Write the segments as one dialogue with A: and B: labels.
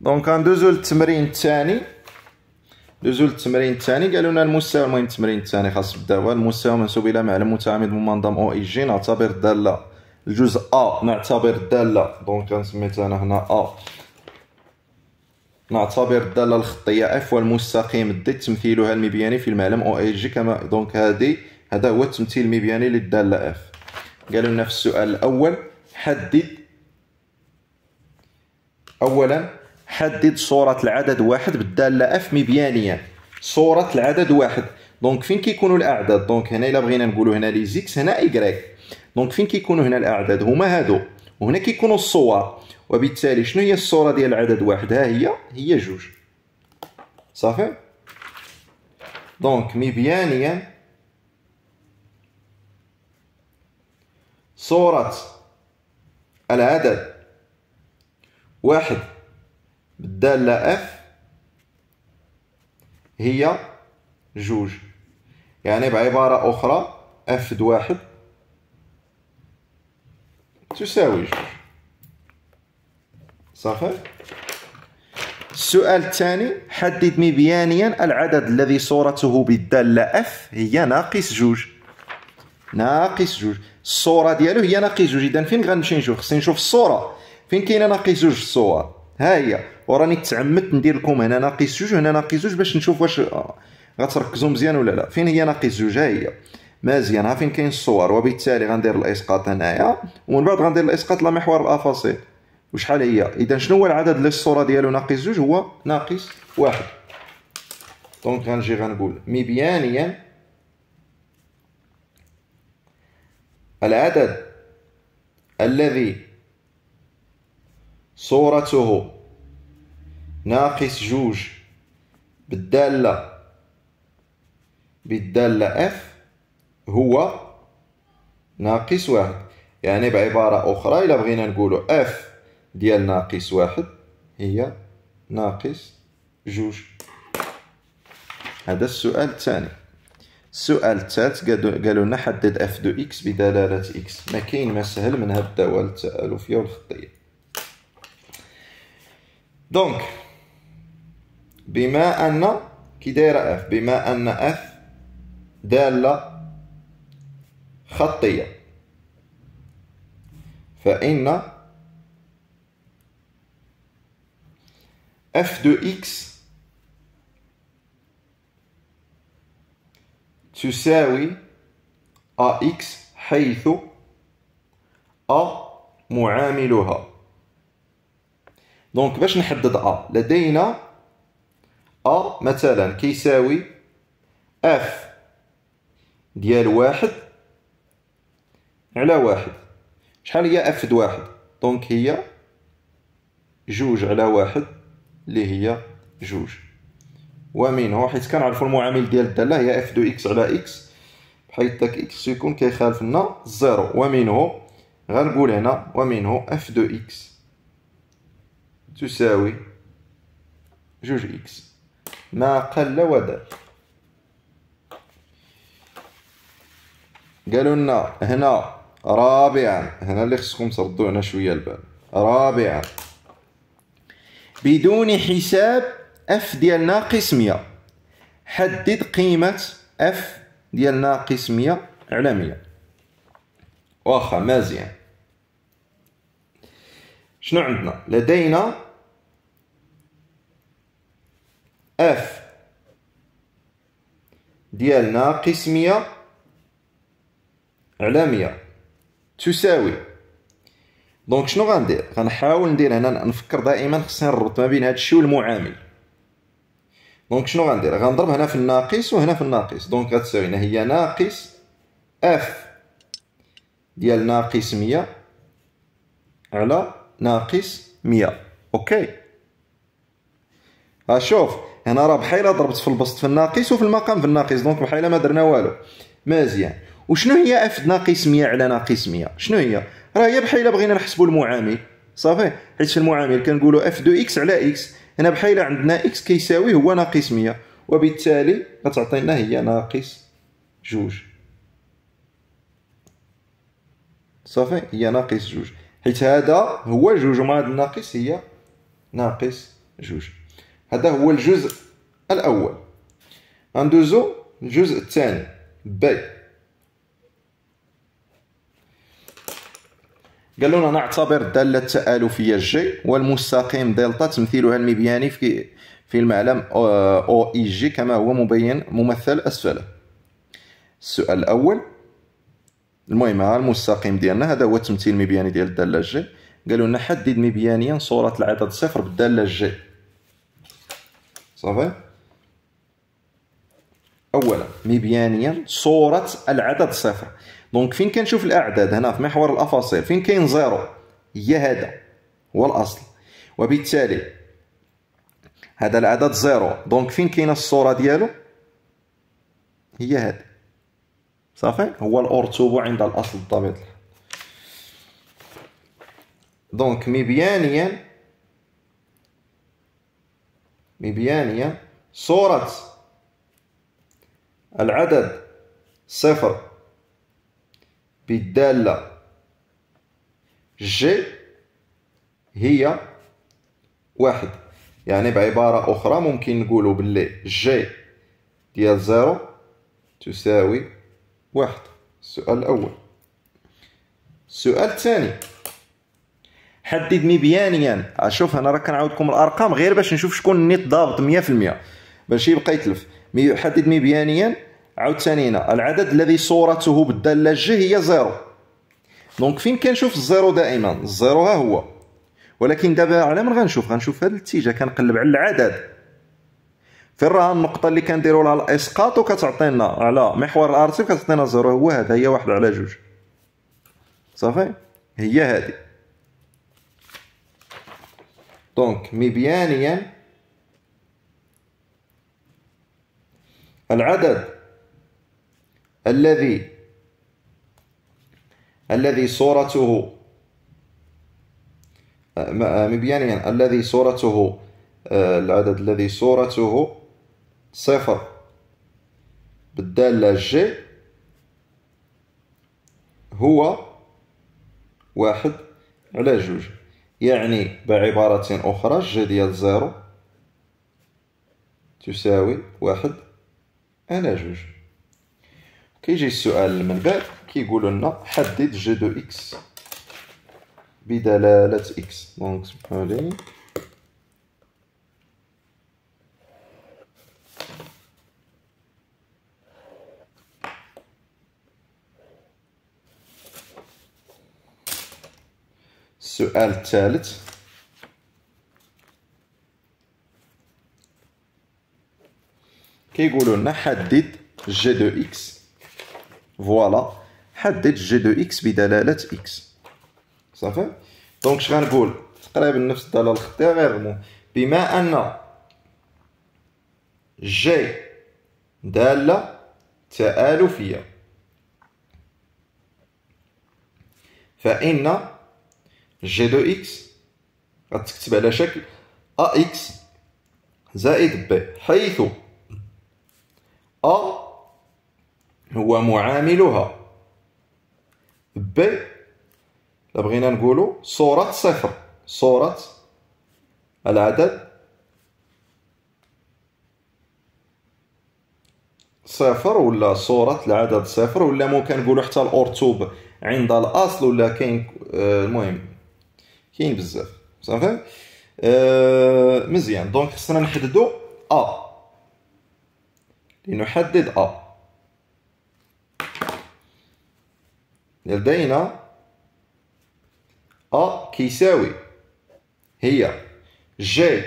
A: دونك غندوزو للتمرين الثاني دوزو للتمرين الثاني قالوا لنا المستوى المهم التمرين الثاني خاص بالدعوه المستوى منسوب الى معلم متعامد منظم او اي جي نعتبر الداله الجزء ا نعتبر الداله دونك غنسميتها انا هنا ا نعتبر الداله الخطيه اف والمستقيم دي تمثيلها المبياني في المعلم او اي جي كما دونك هذه هذا هو التمثيل المبياني للداله اف قالوا لنا في السؤال الاول حدد اولا حدد صورة العدد واحد بالدالة اف مبيانية صورة العدد واحد دونك فين كيكونوا الاعداد دونك هنا الا بغينا نقولوا هنا لي زيكس هنا ايكغيك دونك فين كيكونوا هنا الاعداد هما هادو وهنا كيكونوا الصور وبالتالي شنو هي الصورة ديال العدد واحد ها هي هي جوج صافي دونك مبيانيا صورة العدد واحد بالدالة اف هي جوج يعني بعبارة أخرى اف واحد تساوي جوج صافي السؤال الثاني حدد مبيانيا العدد الذي صورته بالدالة اف هي ناقص جوج ناقص جوج الصورة ديالو هي ناقص جوج إذا فين غنمشي نشوف خصني نشوف الصورة فين كاينة ناقص جوج الصور ها هي وراني تعمدت ندير لكم هنا ناقص جوج هنا ناقص جوج باش نشوف واش غتركزوا مزيان ولا لا فين هي ناقص جوج ها هي مزيان ها فين كاين الصور وبالتالي غندير الاسقاط هنايا ومن بعد غندير الاسقاط لا محور الافاصيل وشحال هي اذا شنو هو العدد اللي الصوره ديالو ناقص جوج هو ناقص واحد دونك غنجي غنقول مبيانيا العدد الذي صورته ناقص جوج بالدالة بالدالة اف هو ناقص واحد يعني بعبارة أخرى إلا بغينا نقولو اف ديال ناقص واحد هي ناقص جوج هذا السؤال الثاني السؤال الثالث قالوا لنا حدد اف دو اكس بدلالة اكس ما كاين ما سهل من هاد الدوال التآلفية والخطية دونك بما ان كي دايره اف بما ان اف داله خطيه فان اف دو اكس تساوي ا اكس حيث ا معاملها دونك باش نحدد ا لدينا ا مثلا كيساوي اف ديال واحد على واحد شحال هي اف د واحد دونك هي جوج على واحد اللي هي جوج هو حيت كنعرفوا المعامل ديال الداله هي اف دو اكس على اكس بحيث داك اكس يكون كيخالفنا زيرو الزيرو ومنه غنقول هنا ومنه اف دو اكس تساوي جوج إكس ما قل ودل قالوا لنا هنا رابعا هنا اللي خصكم تردوا هنا شويه البال رابعا بدون حساب اف ديال ناقص 100 حدد قيمه اف ديال ناقص 100 على 100 واخا مزيان شنو عندنا لدينا اف ديالنا قسميه على مية تساوي دونك شنو غندير غنحاول ندير هنا نفكر دائما خصني نربط ما بين هذا الشيء والمعامل دونك شنو غندير غنضرب هنا في الناقص وهنا في الناقص دونك غتساوي هنا هي ناقص اف ديال ناقص 100 على ناقص مية اوكي اشوف آه، هنا راه بحال ضربت في البسط في الناقص وفي المقام في الناقص دونك بحال ما درنا والو مزيان وشنو هي اف ناقص 100 على ناقص 100 شنو هي راه هي بحال بغينا نحسبوا المعامل صافي حيت في المعامل كنقولوا اف دو اكس على اكس هنا بحال عندنا اكس كيساوي هو ناقص 100 وبالتالي غتعطينا هي ناقص جوج صافي هي ناقص جوج حيت هذا هو جوج وما هذا الناقص هي ناقص جوج هذا هو الجزء الأول غندوزو الجزء الثاني بي قالوا لنا نعتبر الدالة التآلفية جي والمستقيم دلتا تمثيلها المبياني في في المعلم آه، أو إي جي كما هو مبين ممثل أسفله السؤال الأول المهم على المستقيم ديالنا هذا هو التمثيل المبياني ديال الداله جي قالوا لنا حدد مبيانيا صوره العدد صفر بالداله جي صافي اولا مبيانيا صوره العدد صفر دونك فين كنشوف الاعداد هنا في محور الافاصيل فين كاين زيرو هي هذا هو الاصل وبالتالي هذا العدد زيرو دونك فين كاينه الصوره ديالو هي هذه صافي هو الأرتوب عند الأصل الضابط دونك مبيانيا مبيانيا صورة العدد صفر بالدالة جي هي واحد يعني بعبارة أخرى ممكن نقولو باللي جي ديال زيرو تساوي واحد السؤال الأول السؤال الثاني حدد مبيانيا شوف انا راه كنعاودكم الارقام غير باش نشوف شكون النيت ضابط 100% باش يبقى يتلف حدد مبيانيا عاوتاني هنا العدد الذي صورته بالداله ج هي زيرو دونك فين كنشوف الزيرو دائما الزيرو ها هو ولكن دابا على من غنشوف غنشوف هذا الاتجاه كنقلب على العدد فين راه النقطه اللي كنديروا لها الاسقاط وكتعطينا على محور الارتيف كتعطينا زيرو هو هذا هي واحد على جوج صافي هي هذه دونك مبيانيا العدد الذي الذي صورته آه، آه، مبيانيا الذي صورته آه، العدد الذي صورته صفر بالدالة جي هو واحد على جوج يعني بعبارة أخرى جي ديال زيرو تساوي واحد على جوج كيجي السؤال من بعد كيقولوا لنا حدد جي دو إكس بدلالة إكس دونك سمحولي السؤال الثالث كيقولوا لنا حدد جي دو اكس فوالا حدد جي دو اكس بدلاله اكس صافي دونك اش غنقول تقريبا نفس الدلاله الخطيه غير بما ان جي داله تآلفيه فإن جي دو اكس غتكتب على شكل ا اكس زائد ب حيث ا هو معاملها ب بغينا نقولو صورة صفر صورة العدد صفر ولا صورة العدد صفر ولا ممكن نقولو حتى الأرتوب عند الأصل ولا كاين المهم كاين بزاف صافي أه مزيان دونك خصنا نحددو ا لنحدد ا لدينا ا كيساوي هي جي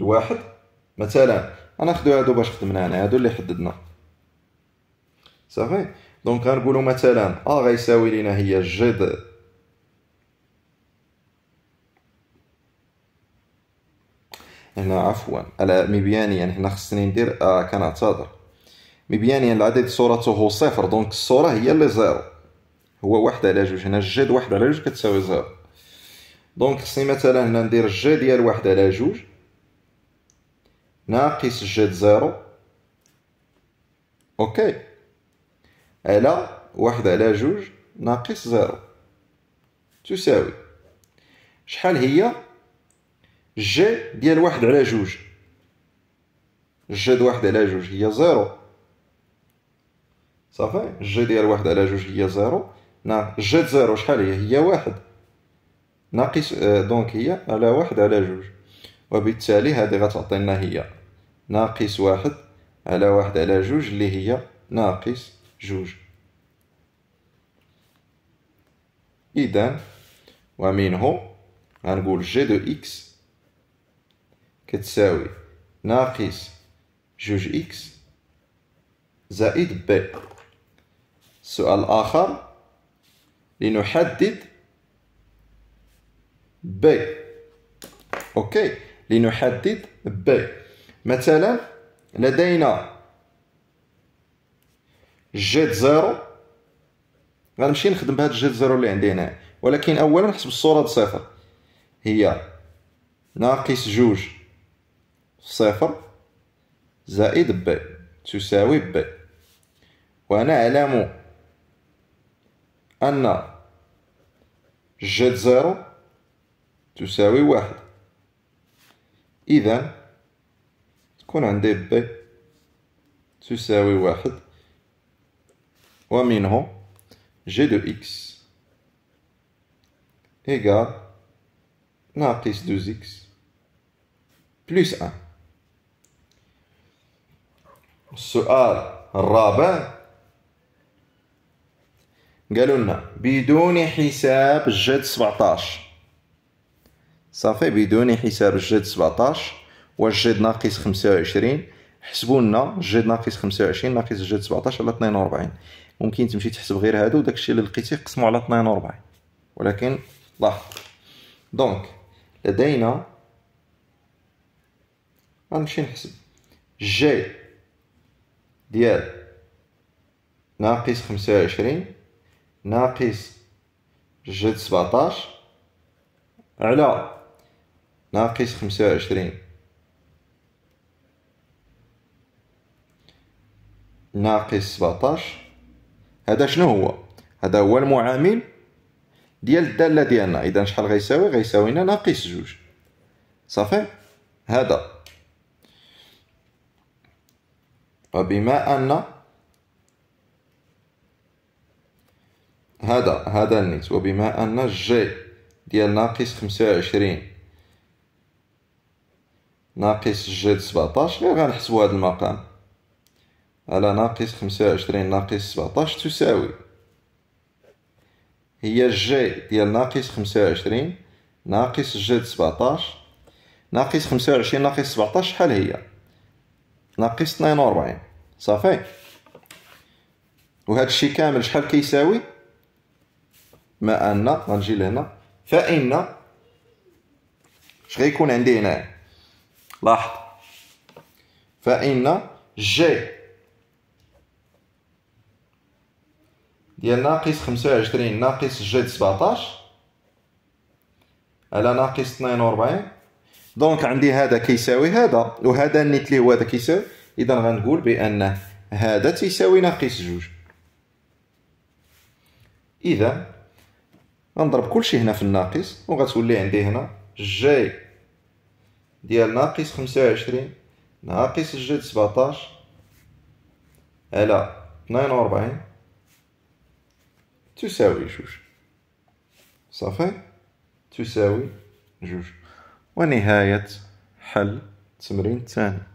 A: واحد مثلا ناخدو هادو باش خدمنا هنا هادو اللي حددنا صافي دونك غنقولو مثلا ا غيساوي لينا هي جي هنا عفوا مبيانيا هنا خصني ندير آه كنعتذر مبيانيا العدد صورته هو صفر دونك الصورة هي اللي زيرو هو واحد على جوج هنا جد واحد على جوج كتساوي زيرو دونك خصني مثلا هنا ندير جد ديال واحد على جوج ناقص جد زيرو اوكي على واحد على جوج ناقص زيرو تساوي شحال هي جي ديال واحد على جوج جي واحد على جوج هي زيرو صافي جي ديال واحد على جوج هي زيرو نا د زيرو شحال هي هي واحد ناقص آه، دونك هي على واحد على جوج وبالتالي هذه غتعطينا هي ناقص واحد على واحد على جوج اللي هي ناقص جوج إذا ومنه غنقول جي دو إكس كتساوي ناقص جوج إكس زائد بي سؤال آخر لنحدد بي أوكي لنحدد بي مثلا لدينا جيت زيرو غنمشي نخدم بهاد جد زيرو اللي عندي هنا ولكن أولا نحسب الصورة بصفر هي ناقص جوج صفر زائد ب تساوي ب ونعلم أن جد زيرو تساوي واحد إذا تكون عندي ب تساوي واحد ومنه جي دو إكس إيكال ناقص دوز إكس بلس أن السؤال الرابع قالوا لنا بدون حساب الجد 17 صافي بدون حساب الجد 17 والجد ناقص 25 حسبوا لنا الجد ناقص 25 ناقص الجد 17 على 42 ممكن تمشي تحسب غير هادو وداكشي اللي لقيتي قسموا على 42 ولكن لاحظ دونك لدينا غنمشي نحسب جد ديال ناقص خمسة وعشرين ناقص جد سبعتاش على ناقص خمسة وعشرين ناقص سبعتاش هذا شنو هو هذا هو المعامل ديال الداله ديالنا اذا شحال غيساوي غيساوينا ناقص جوج صافي هذا فبما أن هذا هذا النيت وبما أن جي ديال ناقص خمسة وعشرين ناقص جي سبعتاش غير غنحسبو هاد المقام على ناقص خمسة وعشرين ناقص سبعتاش تساوي هي جي ديال ناقص خمسة وعشرين ناقص جي سبعتاش ناقص خمسة وعشرين ناقص سبعتاش شحال هي ناقص 42 صافي وهذا الشيء كامل شحال كيساوي ما ان غنجي لهنا فان اش غيكون عندي هنا لاحظ فان جي ديال ناقص 25 ناقص جي 17 على ناقص 42 دونك عندي هذا كيساوي هذا وهذا نيت اللي هو هذا كيساوي اذا غنقول بان هذا تيساوي ناقص جوج اذا غنضرب كلشي هنا في الناقص وغتولي عندي هنا جي ديال ناقص خمسة وعشرين ناقص الجد سبعتاش على اثنين وربعين تساوي جوج صافي تساوي جوج ونهاية حل التمرين الثاني